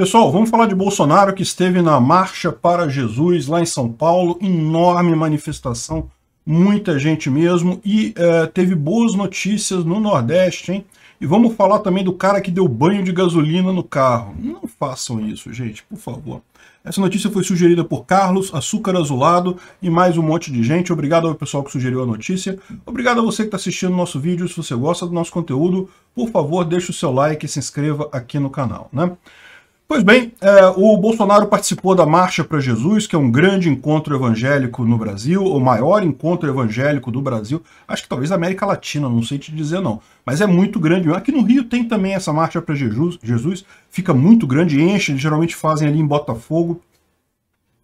Pessoal, vamos falar de Bolsonaro que esteve na Marcha para Jesus lá em São Paulo, enorme manifestação, muita gente mesmo, e é, teve boas notícias no Nordeste, hein? E vamos falar também do cara que deu banho de gasolina no carro. Não façam isso, gente, por favor. Essa notícia foi sugerida por Carlos, Açúcar Azulado e mais um monte de gente. Obrigado ao pessoal que sugeriu a notícia. Obrigado a você que está assistindo o nosso vídeo. Se você gosta do nosso conteúdo, por favor, deixe o seu like e se inscreva aqui no canal, né? Pois bem, é, o Bolsonaro participou da Marcha para Jesus, que é um grande encontro evangélico no Brasil, o maior encontro evangélico do Brasil, acho que talvez da América Latina, não sei te dizer não, mas é muito grande. Aqui no Rio tem também essa Marcha para Jesus, Jesus fica muito grande, enche, geralmente fazem ali em Botafogo.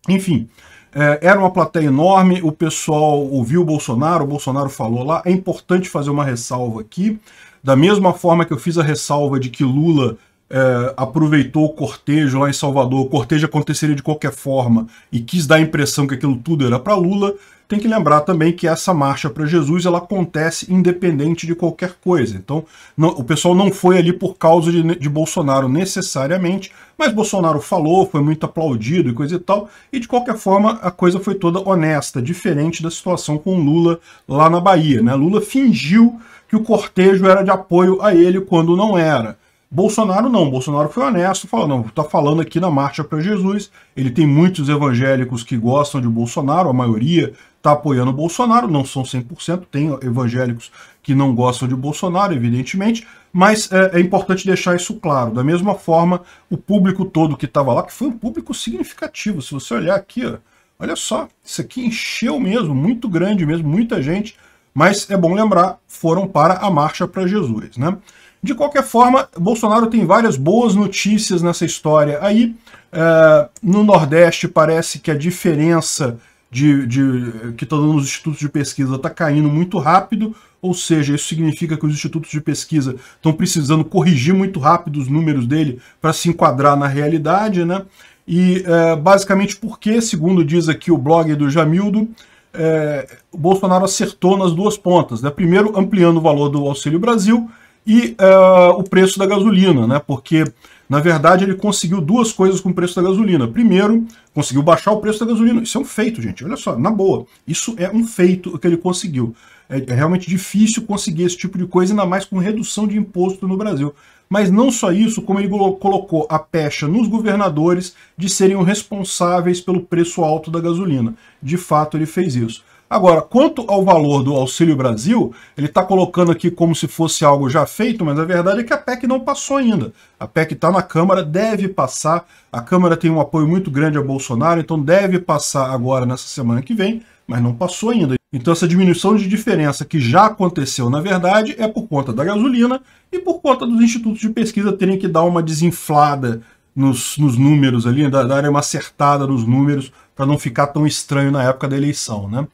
Enfim, é, era uma plateia enorme, o pessoal ouviu o Bolsonaro, o Bolsonaro falou lá. É importante fazer uma ressalva aqui, da mesma forma que eu fiz a ressalva de que Lula é, aproveitou o cortejo lá em Salvador, o cortejo aconteceria de qualquer forma e quis dar a impressão que aquilo tudo era para Lula, tem que lembrar também que essa marcha para Jesus ela acontece independente de qualquer coisa. Então, não, o pessoal não foi ali por causa de, de, Bolsonaro necessariamente, mas Bolsonaro falou, foi muito aplaudido e coisa e tal, e de qualquer forma a coisa foi toda honesta, diferente da situação com Lula lá na Bahia. Né? Lula fingiu que o cortejo era de apoio a ele quando não era. Bolsonaro não, Bolsonaro foi honesto, falou, não, tá falando aqui na Marcha para Jesus, ele tem muitos evangélicos que gostam de Bolsonaro, a maioria está apoiando o Bolsonaro, não são 100%, tem evangélicos que não gostam de Bolsonaro, evidentemente, mas é, é importante deixar isso claro. Da mesma forma, o público todo que estava lá, que foi um público significativo, se você olhar aqui, ó, olha só, isso aqui encheu mesmo, muito grande mesmo, muita gente, mas é bom lembrar, foram para a Marcha para Jesus, né? De qualquer forma, Bolsonaro tem várias boas notícias nessa história. Aí, uh, no Nordeste, parece que a diferença de, de que está dando nos institutos de pesquisa está caindo muito rápido, ou seja, isso significa que os institutos de pesquisa estão precisando corrigir muito rápido os números dele para se enquadrar na realidade, né? E uh, basicamente porque, segundo diz aqui o blog do Jamildo, o eh, Bolsonaro acertou nas duas pontas. Né? Primeiro, ampliando o valor do Auxílio Brasil, e uh, o preço da gasolina, né? Porque, na verdade, ele conseguiu duas coisas com o preço da gasolina. Primeiro, conseguiu baixar o preço da gasolina. Isso é um feito, gente. Olha só, na boa. Isso é um feito que ele conseguiu. É, é realmente difícil conseguir esse tipo de coisa, ainda mais com redução de imposto no Brasil. Mas não só isso, como ele colocou a pecha nos governadores de serem responsáveis pelo preço alto da gasolina. De fato, ele fez isso. Agora, quanto ao valor do Auxílio Brasil, ele está colocando aqui como se fosse algo já feito, mas a verdade é que a PEC não passou ainda. A PEC está na Câmara, deve passar. A Câmara tem um apoio muito grande a Bolsonaro, então deve passar agora nessa semana que vem, mas não passou ainda. Então essa diminuição de diferença que já aconteceu, na verdade, é por conta da gasolina e por conta dos institutos de pesquisa terem que dar uma desinflada nos, nos números ali, darem uma acertada nos números para não ficar tão estranho na época da eleição, né?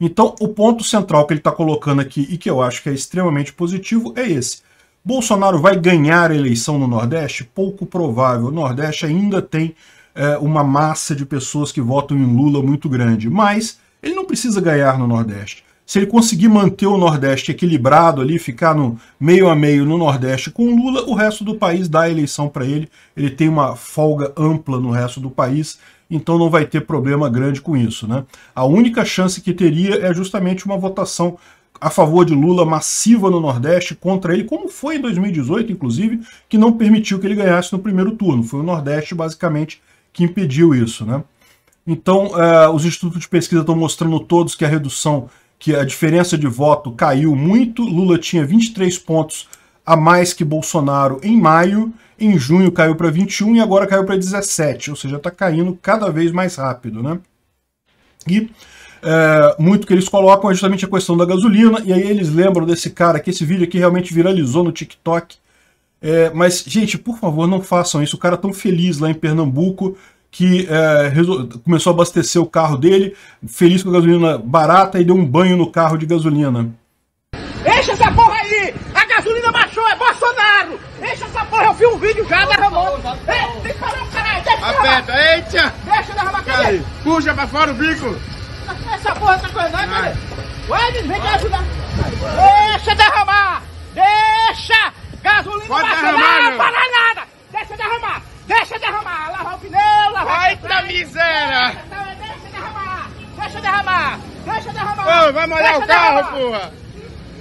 Então, o ponto central que ele está colocando aqui e que eu acho que é extremamente positivo é esse. Bolsonaro vai ganhar a eleição no Nordeste? Pouco provável. O Nordeste ainda tem é, uma massa de pessoas que votam em Lula muito grande, mas ele não precisa ganhar no Nordeste. Se ele conseguir manter o Nordeste equilibrado ali, ficar no meio a meio no Nordeste com Lula, o resto do país dá a eleição para ele. Ele tem uma folga ampla no resto do país então não vai ter problema grande com isso. Né? A única chance que teria é justamente uma votação a favor de Lula massiva no Nordeste contra ele, como foi em 2018, inclusive, que não permitiu que ele ganhasse no primeiro turno. Foi o Nordeste, basicamente, que impediu isso. Né? Então, eh, os institutos de pesquisa estão mostrando todos que a redução, que a diferença de voto caiu muito. Lula tinha 23 pontos a mais que Bolsonaro em maio, em junho caiu para 21 e agora caiu para 17, ou seja, está caindo cada vez mais rápido. Né? E é, muito que eles colocam é justamente a questão da gasolina, e aí eles lembram desse cara, que esse vídeo aqui realmente viralizou no TikTok. É, mas, gente, por favor, não façam isso. O cara tão feliz lá em Pernambuco que é, resol... começou a abastecer o carro dele, feliz com a gasolina barata, e deu um banho no carro de gasolina. Porra, eu vi um vídeo já derramou. Ei, tem que falar o caralho, deixa Aperta, derramar. eita! Deixa derramar, cadê? Puxa pra fora o bico. Essa porra tá coisa, cadê? Vai, vem cá ajudar. Deixa derramar! Deixa! Gasolina Pode baixa, derramar, não para nada! Deixa derramar! Deixa derramar! Lavar o pneu, lavar Vai o pneu! Eita miséria! Deixa derramar! Deixa derramar! Deixa derramar! Ô, vai molhar deixa o carro, derramar. porra!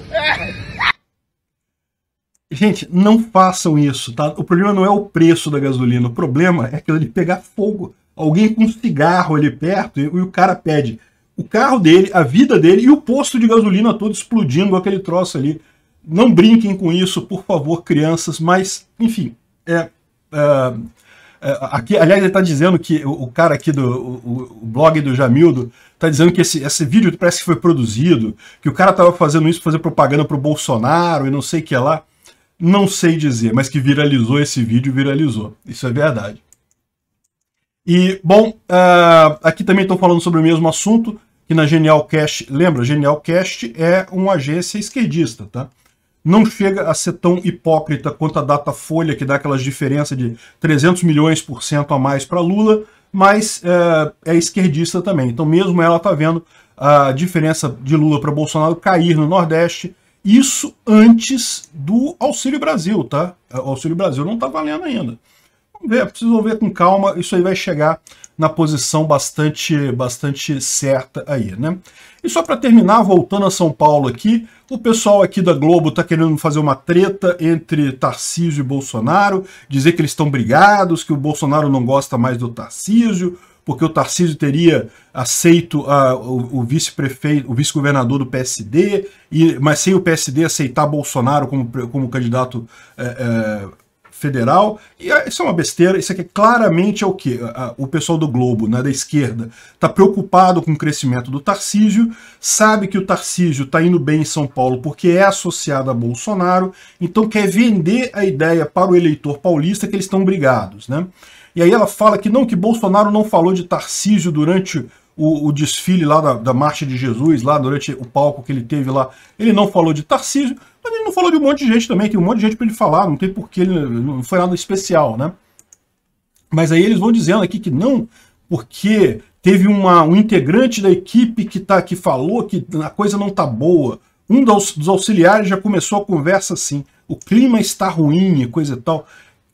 É. Gente, não façam isso, tá? O problema não é o preço da gasolina, o problema é aquilo de pegar fogo. Alguém com um cigarro ali perto e, e o cara pede o carro dele, a vida dele e o posto de gasolina todo explodindo aquele troço ali. Não brinquem com isso, por favor, crianças, mas, enfim, é. é, é aqui, aliás, ele está dizendo que o, o, cara aqui do o, o blog do Jamildo está dizendo que esse, esse vídeo parece que foi produzido, que o cara estava fazendo isso para fazer propaganda para o Bolsonaro e não sei o que lá não sei dizer, mas que viralizou esse vídeo, viralizou. Isso é verdade. E, bom, uh, aqui também estou falando sobre o mesmo assunto, que na Genial Cash, lembra, Genial Cash é uma agência esquerdista, tá? Não chega a ser tão hipócrita quanto a Datafolha, que dá aquelas diferenças de 300 milhões por cento a mais para Lula, mas uh, é esquerdista também. Então mesmo ela está vendo a diferença de Lula para Bolsonaro cair no Nordeste isso antes do Auxílio Brasil, tá? O Auxílio Brasil não está valendo ainda. Vamos ver, preciso ver com calma, isso aí vai chegar na posição bastante, bastante certa aí, né? E só para terminar, voltando a São Paulo aqui, o pessoal aqui da Globo tá querendo fazer uma treta entre Tarcísio e Bolsonaro, dizer que eles estão brigados, que o Bolsonaro não gosta mais do Tarcísio, porque o Tarcísio teria aceito a, o, o vice-prefeito, o vice-governador do PSD, e, mas sem o PSD aceitar Bolsonaro como, como candidato é, é, federal. E ah, isso é uma besteira. Isso aqui claramente é o que ah, ah, o pessoal do Globo, né, da esquerda, está preocupado com o crescimento do Tarcísio, sabe que o Tarcísio está indo bem em São Paulo porque é associado a Bolsonaro, então quer vender a ideia para o eleitor paulista que eles estão brigados, né? E aí ela fala que não, que Bolsonaro não falou de Tarcísio durante o, o, desfile lá da, da Marcha de Jesus, lá durante o palco que ele teve lá, ele não falou de Tarcísio, mas ele não falou de um monte de gente também, tem um monte de gente para ele falar, não tem porquê, não foi nada especial, né? Mas aí eles vão dizendo aqui que não, porque teve uma, um integrante da equipe que, tá, que falou que a coisa não tá boa. Um dos, dos auxiliares já começou a conversa assim, o clima está ruim e coisa e tal.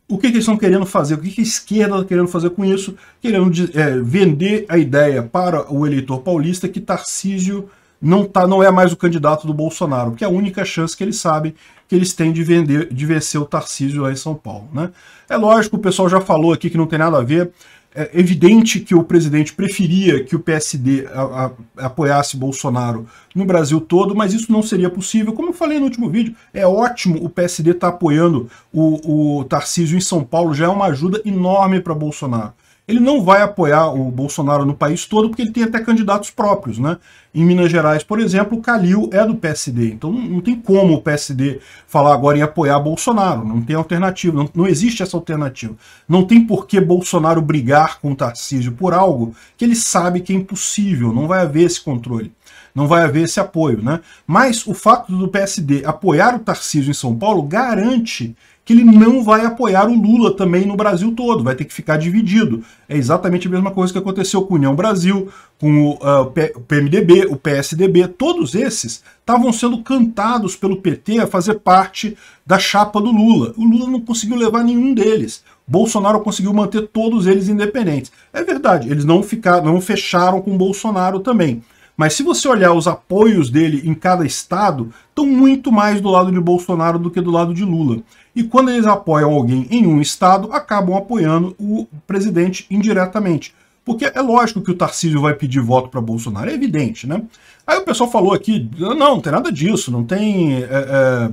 O que, que eles estão querendo fazer? O que, que a esquerda está querendo fazer com isso? Querendo é, vender a ideia para o eleitor paulista que Tarcísio não, tá, não é mais o candidato do Bolsonaro, que é a única chance que ele sabe que eles têm de, vender, de vencer o Tarcísio lá em São Paulo. Né? É lógico, o pessoal já falou aqui que não tem nada a ver. É evidente que o presidente preferia que o PSD a, a, apoiasse Bolsonaro no Brasil todo, mas isso não seria possível. Como eu falei no último vídeo, é ótimo o PSD estar tá apoiando o, o Tarcísio em São Paulo, já é uma ajuda enorme para Bolsonaro. Ele não vai apoiar o Bolsonaro no país todo, porque ele tem até candidatos próprios, né? Em Minas Gerais, por exemplo, o Calil é do PSD. Então não tem como o PSD falar agora em apoiar Bolsonaro. Não tem alternativa, não, não existe essa alternativa. Não tem por que Bolsonaro brigar com o Tarcísio por algo que ele sabe que é impossível, não vai haver esse controle não vai haver esse apoio, né? Mas o fato do PSD apoiar o Tarcísio em São Paulo garante que ele não vai apoiar o Lula também no Brasil todo, vai ter que ficar dividido. É exatamente a mesma coisa que aconteceu com a União Brasil, com o, uh, o PMDB, o PSDB, todos esses estavam sendo cantados pelo PT a fazer parte da chapa do Lula. O Lula não conseguiu levar nenhum deles. Bolsonaro conseguiu manter todos eles independentes. É verdade, eles não ficaram, não fecharam com Bolsonaro também. Mas se você olhar os apoios dele em cada estado, estão muito mais do lado de Bolsonaro do que do lado de Lula. E quando eles apoiam alguém em um estado, acabam apoiando o presidente indiretamente. Porque é lógico que o Tarcísio vai pedir voto para Bolsonaro, é evidente, né? Aí o pessoal falou aqui, não, não tem nada disso, não tem é, é,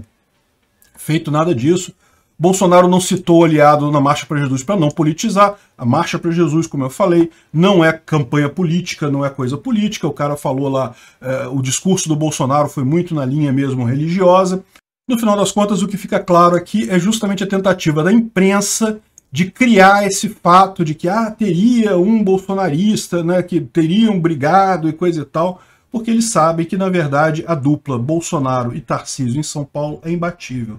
feito nada disso. Bolsonaro não citou aliado na Marcha para Jesus para não politizar. A Marcha para Jesus, como eu falei, não é campanha política, não é coisa política. O cara falou lá, eh, o discurso do Bolsonaro foi muito na linha mesmo religiosa. No final das contas, o que fica claro aqui é justamente a tentativa da imprensa de criar esse fato de que ah, teria um bolsonarista, né, que teriam brigado e coisa e tal, porque eles sabem que, na verdade, a dupla Bolsonaro e Tarcísio em São Paulo é imbatível